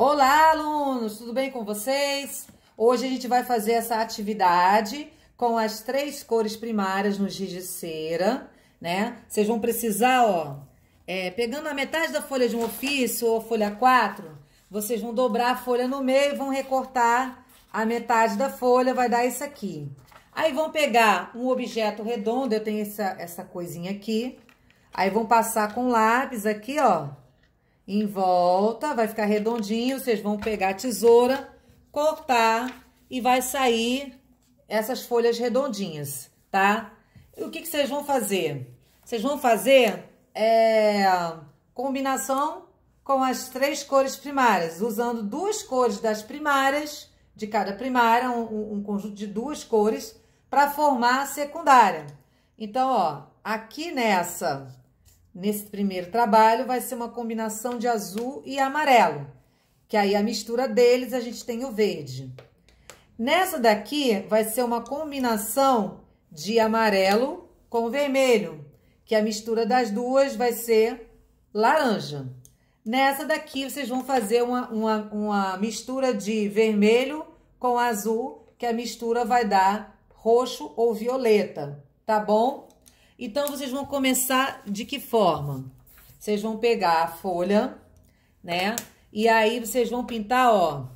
Olá, alunos! Tudo bem com vocês? Hoje a gente vai fazer essa atividade com as três cores primárias no giz de cera, né? Vocês vão precisar, ó, é, pegando a metade da folha de um ofício ou folha 4, vocês vão dobrar a folha no meio e vão recortar a metade da folha, vai dar isso aqui. Aí vão pegar um objeto redondo, eu tenho essa, essa coisinha aqui, aí vão passar com lápis aqui, ó, em volta, vai ficar redondinho, vocês vão pegar a tesoura, cortar e vai sair essas folhas redondinhas, tá? E o que, que vocês vão fazer? Vocês vão fazer é, combinação com as três cores primárias, usando duas cores das primárias, de cada primária, um, um conjunto de duas cores, para formar a secundária. Então, ó, aqui nessa Nesse primeiro trabalho vai ser uma combinação de azul e amarelo, que aí a mistura deles a gente tem o verde. Nessa daqui vai ser uma combinação de amarelo com vermelho, que a mistura das duas vai ser laranja. Nessa daqui vocês vão fazer uma, uma, uma mistura de vermelho com azul, que a mistura vai dar roxo ou violeta, tá bom? Então, vocês vão começar de que forma? Vocês vão pegar a folha, né? E aí, vocês vão pintar, ó,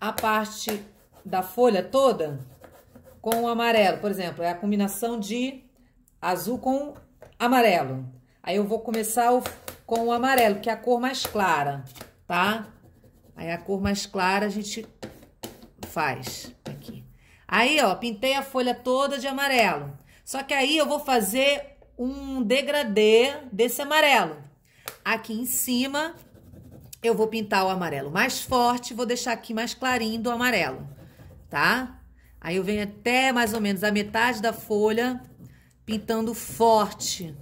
a parte da folha toda com o amarelo. Por exemplo, é a combinação de azul com amarelo. Aí, eu vou começar o, com o amarelo, que é a cor mais clara, tá? Aí, a cor mais clara a gente faz aqui. Aí, ó, pintei a folha toda de amarelo. Só que aí eu vou fazer um degradê desse amarelo. Aqui em cima, eu vou pintar o amarelo mais forte, vou deixar aqui mais clarinho do amarelo, tá? Aí eu venho até mais ou menos a metade da folha, pintando forte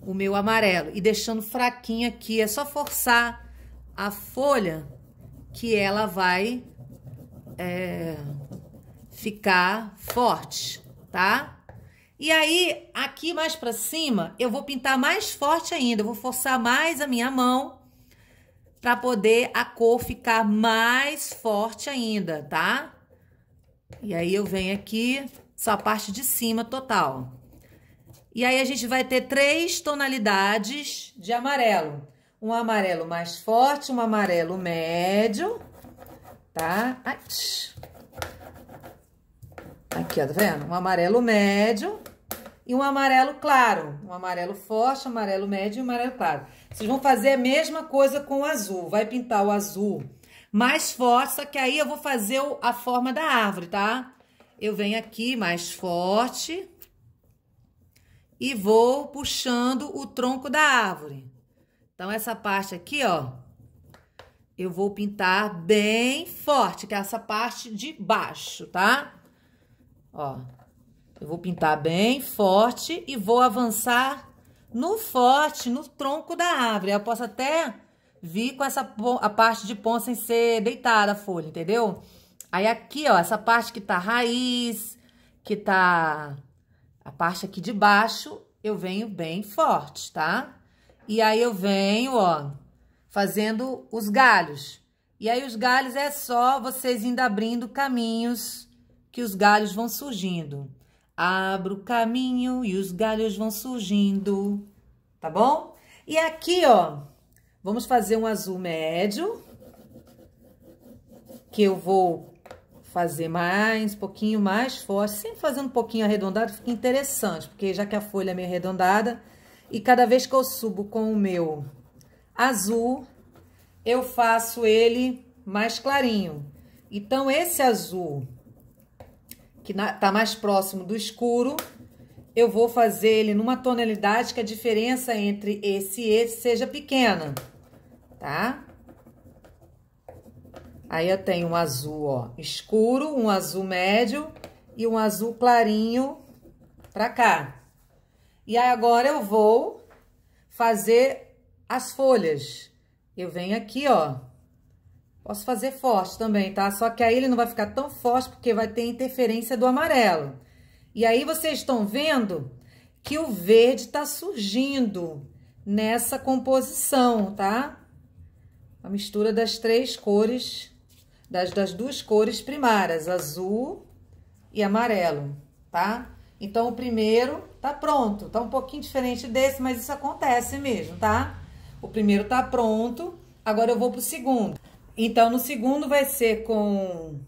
o meu amarelo e deixando fraquinho aqui. É só forçar a folha que ela vai é, ficar forte, tá? E aí, aqui mais para cima, eu vou pintar mais forte ainda. Eu vou forçar mais a minha mão para poder a cor ficar mais forte ainda, tá? E aí, eu venho aqui, só a parte de cima total. E aí, a gente vai ter três tonalidades de amarelo. Um amarelo mais forte, um amarelo médio, tá? Ai, aqui, ó, tá vendo? Um amarelo médio e um amarelo claro. Um amarelo forte, um amarelo médio e um amarelo claro. Vocês vão fazer a mesma coisa com o azul. Vai pintar o azul mais forte, só que aí eu vou fazer a forma da árvore, tá? Eu venho aqui mais forte e vou puxando o tronco da árvore. Então, essa parte aqui, ó, eu vou pintar bem forte, que é essa parte de baixo, tá? Ó, eu vou pintar bem forte e vou avançar no forte, no tronco da árvore. Eu posso até vir com essa a parte de pão sem ser deitada a folha, entendeu? Aí aqui, ó, essa parte que tá raiz, que tá a parte aqui de baixo, eu venho bem forte, tá? E aí eu venho, ó, fazendo os galhos. E aí os galhos é só vocês indo abrindo caminhos que os galhos vão surgindo. Abro o caminho e os galhos vão surgindo. Tá bom? E aqui, ó, vamos fazer um azul médio. Que eu vou fazer mais, um pouquinho mais forte. Sempre fazendo um pouquinho arredondado, fica interessante. Porque já que a folha é meio arredondada, e cada vez que eu subo com o meu azul, eu faço ele mais clarinho. Então, esse azul que tá mais próximo do escuro, eu vou fazer ele numa tonalidade que a diferença entre esse e esse seja pequena, tá? Aí eu tenho um azul, ó, escuro, um azul médio e um azul clarinho pra cá. E aí agora eu vou fazer as folhas. Eu venho aqui, ó, Posso fazer forte também, tá? Só que aí ele não vai ficar tão forte porque vai ter interferência do amarelo. E aí vocês estão vendo que o verde está surgindo nessa composição, tá? A mistura das três cores, das, das duas cores primárias, azul e amarelo, tá? Então, o primeiro tá pronto. Tá um pouquinho diferente desse, mas isso acontece mesmo, tá? O primeiro tá pronto, agora eu vou pro segundo. Então, no segundo vai ser com,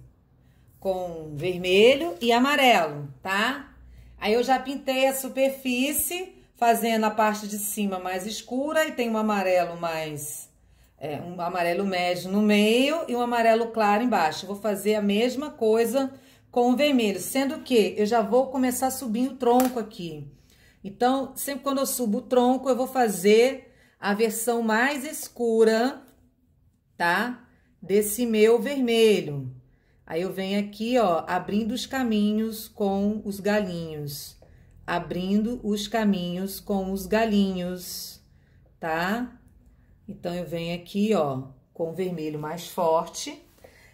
com vermelho e amarelo, tá? Aí eu já pintei a superfície, fazendo a parte de cima mais escura e tem um amarelo mais... É, um amarelo médio no meio e um amarelo claro embaixo. vou fazer a mesma coisa com o vermelho, sendo que eu já vou começar a subir o tronco aqui. Então, sempre quando eu subo o tronco, eu vou fazer a versão mais escura, tá? desse meu vermelho. Aí eu venho aqui, ó, abrindo os caminhos com os galinhos. Abrindo os caminhos com os galinhos, tá? Então, eu venho aqui, ó, com o vermelho mais forte.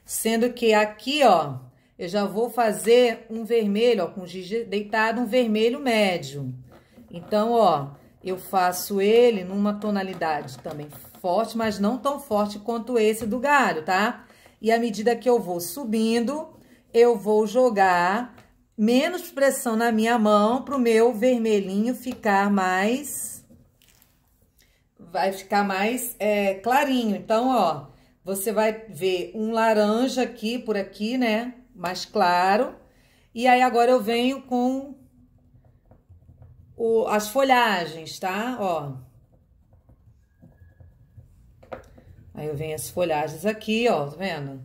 Sendo que aqui, ó, eu já vou fazer um vermelho, ó, com giz deitado, um vermelho médio. Então, ó, eu faço ele numa tonalidade também forte, mas não tão forte quanto esse do galho, tá? E à medida que eu vou subindo, eu vou jogar menos pressão na minha mão para o meu vermelhinho ficar mais... Vai ficar mais é, clarinho. Então, ó, você vai ver um laranja aqui, por aqui, né? Mais claro. E aí, agora eu venho com o, as folhagens, tá? Ó. Aí eu venho as folhagens aqui, ó, tá vendo?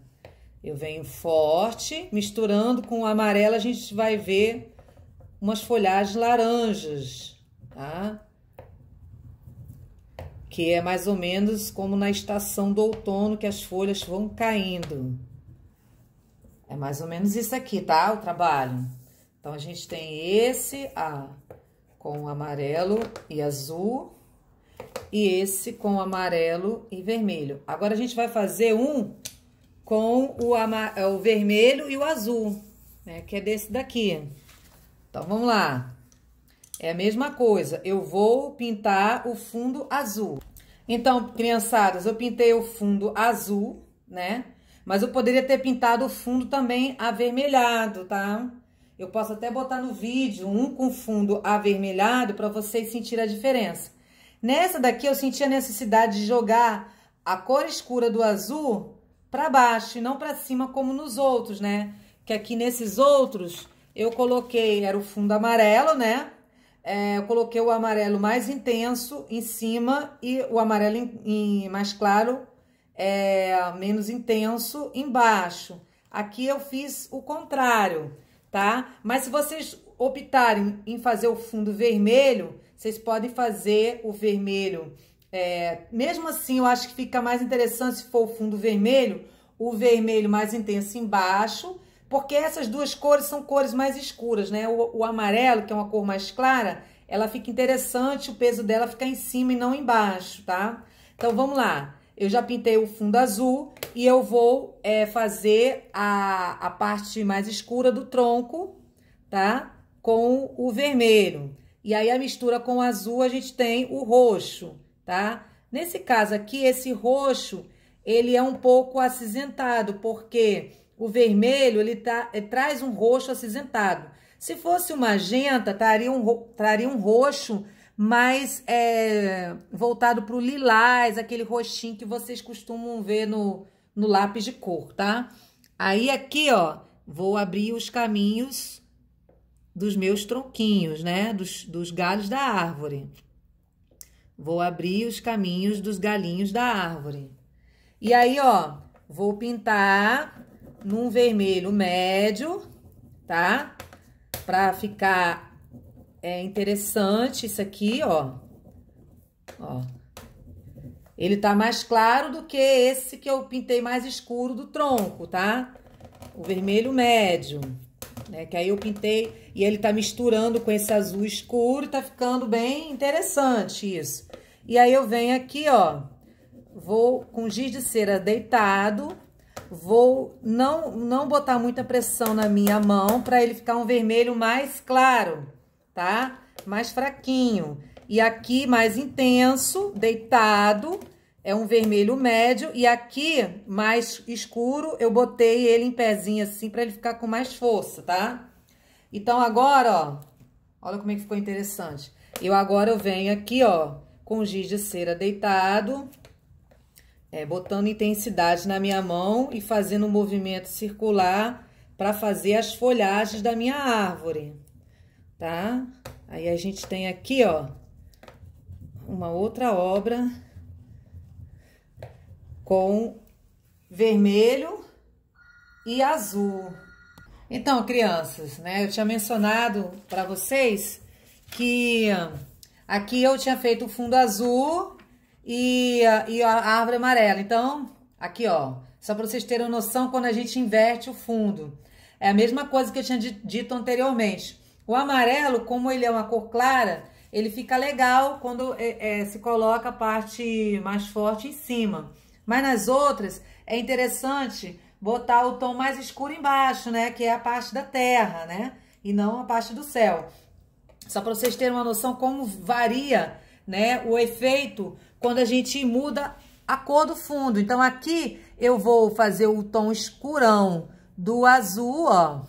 Eu venho forte, misturando com o amarelo, a gente vai ver umas folhagens laranjas, tá? Que é mais ou menos como na estação do outono que as folhas vão caindo. É mais ou menos isso aqui, tá? O trabalho. Então, a gente tem esse, a com amarelo e azul. E esse com amarelo e vermelho. Agora, a gente vai fazer um com o, é, o vermelho e o azul, né? Que é desse daqui. Então, vamos lá. É a mesma coisa. Eu vou pintar o fundo azul. Então, criançadas, eu pintei o fundo azul, né? Mas eu poderia ter pintado o fundo também avermelhado, tá? Eu posso até botar no vídeo um com fundo avermelhado para vocês sentirem a diferença. Nessa daqui eu senti a necessidade de jogar a cor escura do azul para baixo e não para cima como nos outros, né? Que aqui nesses outros eu coloquei, era o fundo amarelo, né? É, eu coloquei o amarelo mais intenso em cima e o amarelo em, em mais claro, é, menos intenso embaixo. Aqui eu fiz o contrário tá? Mas se vocês optarem em fazer o fundo vermelho, vocês podem fazer o vermelho. É, mesmo assim, eu acho que fica mais interessante se for o fundo vermelho, o vermelho mais intenso embaixo, porque essas duas cores são cores mais escuras, né? O, o amarelo, que é uma cor mais clara, ela fica interessante, o peso dela ficar em cima e não embaixo, tá? Então, vamos lá. Eu já pintei o fundo azul e eu vou é, fazer a, a parte mais escura do tronco, tá? Com o vermelho. E aí, a mistura com o azul, a gente tem o roxo, tá? Nesse caso aqui, esse roxo, ele é um pouco acinzentado, porque o vermelho, ele, tá, ele é, traz um roxo acinzentado. Se fosse o magenta, traria um, traria um roxo mais é, voltado para o lilás, aquele roxinho que vocês costumam ver no, no lápis de cor, tá? Aí aqui, ó, vou abrir os caminhos dos meus tronquinhos, né? Dos, dos galhos da árvore. Vou abrir os caminhos dos galinhos da árvore. E aí, ó, vou pintar num vermelho médio, tá? Pra ficar é interessante isso aqui, ó. Ó. Ele tá mais claro do que esse que eu pintei mais escuro do tronco, tá? O vermelho médio, né? Que aí eu pintei e ele tá misturando com esse azul escuro, tá ficando bem interessante isso. E aí eu venho aqui, ó, vou com giz de cera deitado, vou não, não botar muita pressão na minha mão para ele ficar um vermelho mais claro tá? Mais fraquinho. E aqui mais intenso, deitado, é um vermelho médio. E aqui mais escuro, eu botei ele em pezinho assim para ele ficar com mais força, tá? Então agora, ó, olha como é que ficou interessante. Eu agora eu venho aqui, ó, com giz de cera deitado, é, botando intensidade na minha mão e fazendo um movimento circular para fazer as folhagens da minha árvore tá? Aí a gente tem aqui, ó, uma outra obra com vermelho e azul. Então, crianças, né, eu tinha mencionado para vocês que aqui eu tinha feito o fundo azul e, e a árvore amarela. Então, aqui, ó, só para vocês terem noção, quando a gente inverte o fundo. É a mesma coisa que eu tinha dito anteriormente. O amarelo, como ele é uma cor clara, ele fica legal quando é, é, se coloca a parte mais forte em cima. Mas nas outras, é interessante botar o tom mais escuro embaixo, né? Que é a parte da terra, né? E não a parte do céu. Só para vocês terem uma noção como varia, né? O efeito quando a gente muda a cor do fundo. Então aqui eu vou fazer o tom escurão do azul, ó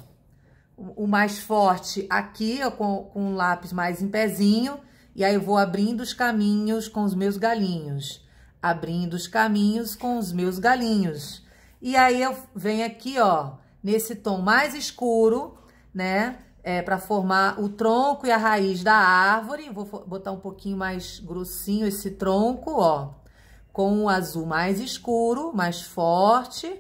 o mais forte aqui, com, com um lápis mais em pezinho, e aí eu vou abrindo os caminhos com os meus galinhos. Abrindo os caminhos com os meus galinhos. E aí eu venho aqui, ó, nesse tom mais escuro, né? É, para formar o tronco e a raiz da árvore. Vou botar um pouquinho mais grossinho esse tronco, ó. Com o um azul mais escuro, mais forte.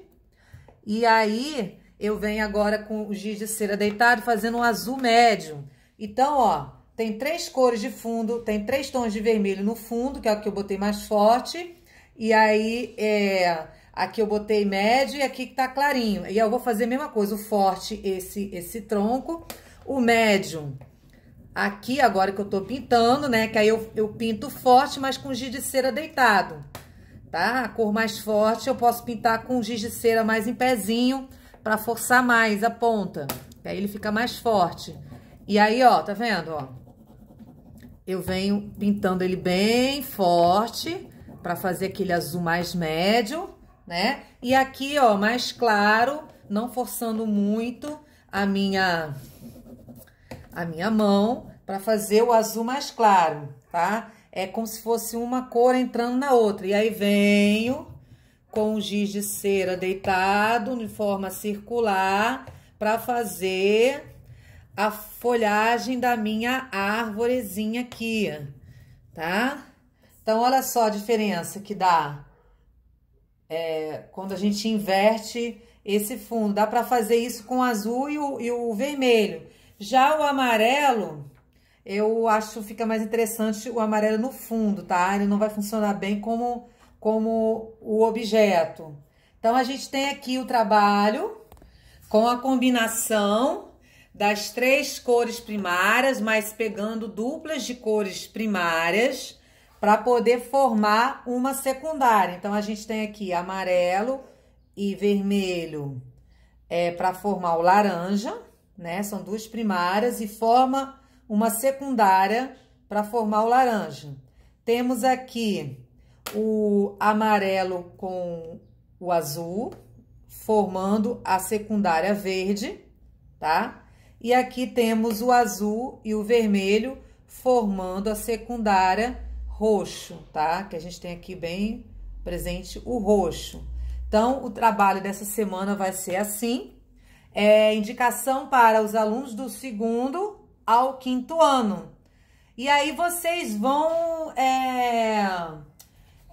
E aí, eu venho agora com o giz de cera deitado fazendo um azul médio. Então, ó, tem três cores de fundo, tem três tons de vermelho no fundo, que é o que eu botei mais forte. E aí, é, aqui eu botei médio e aqui que tá clarinho. E eu vou fazer a mesma coisa, o forte, esse, esse tronco, o médio aqui agora que eu tô pintando, né? Que aí eu, eu pinto forte, mas com giz de cera deitado, tá? A cor mais forte eu posso pintar com giz de cera mais em pezinho, para forçar mais a ponta. Aí ele fica mais forte. E aí, ó, tá vendo, ó? Eu venho pintando ele bem forte para fazer aquele azul mais médio, né? E aqui, ó, mais claro, não forçando muito a minha a minha mão para fazer o azul mais claro, tá? É como se fosse uma cor entrando na outra. E aí venho com giz de cera deitado de forma circular para fazer a folhagem da minha árvorezinha aqui, tá? Então, olha só a diferença que dá é, quando a gente inverte esse fundo. Dá para fazer isso com o azul e o, e o vermelho. Já o amarelo, eu acho que fica mais interessante o amarelo no fundo, tá? Ele não vai funcionar bem como como o objeto. Então, a gente tem aqui o trabalho com a combinação das três cores primárias, mas pegando duplas de cores primárias para poder formar uma secundária. Então, a gente tem aqui amarelo e vermelho é, para formar o laranja, né? São duas primárias e forma uma secundária para formar o laranja. Temos aqui o amarelo com o azul, formando a secundária verde, tá? E aqui temos o azul e o vermelho formando a secundária roxo, tá? Que a gente tem aqui bem presente o roxo. Então, o trabalho dessa semana vai ser assim. É indicação para os alunos do segundo ao quinto ano. E aí vocês vão... É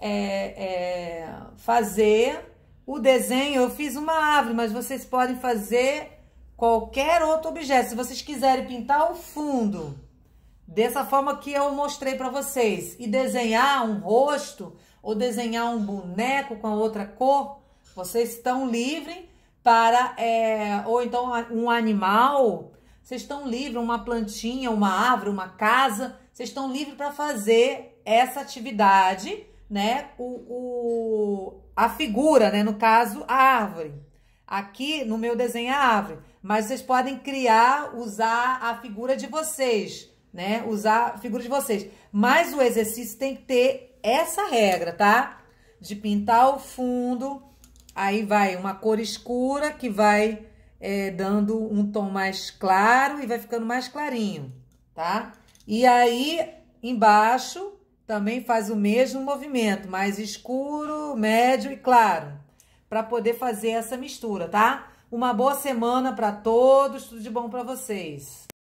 é, é, fazer o desenho. Eu fiz uma árvore, mas vocês podem fazer qualquer outro objeto. Se vocês quiserem pintar o fundo dessa forma que eu mostrei para vocês e desenhar um rosto ou desenhar um boneco com outra cor, vocês estão livres para é, ou então um animal. Vocês estão livres, uma plantinha, uma árvore, uma casa. Vocês estão livres para fazer essa atividade né, o, o, a figura, né, no caso, a árvore. Aqui no meu desenho é a árvore, mas vocês podem criar, usar a figura de vocês, né, usar a figura de vocês. Mas o exercício tem que ter essa regra, tá? De pintar o fundo, aí vai uma cor escura que vai é, dando um tom mais claro e vai ficando mais clarinho, tá? E aí embaixo também faz o mesmo movimento, mais escuro, médio e claro, para poder fazer essa mistura, tá? Uma boa semana para todos, tudo de bom para vocês.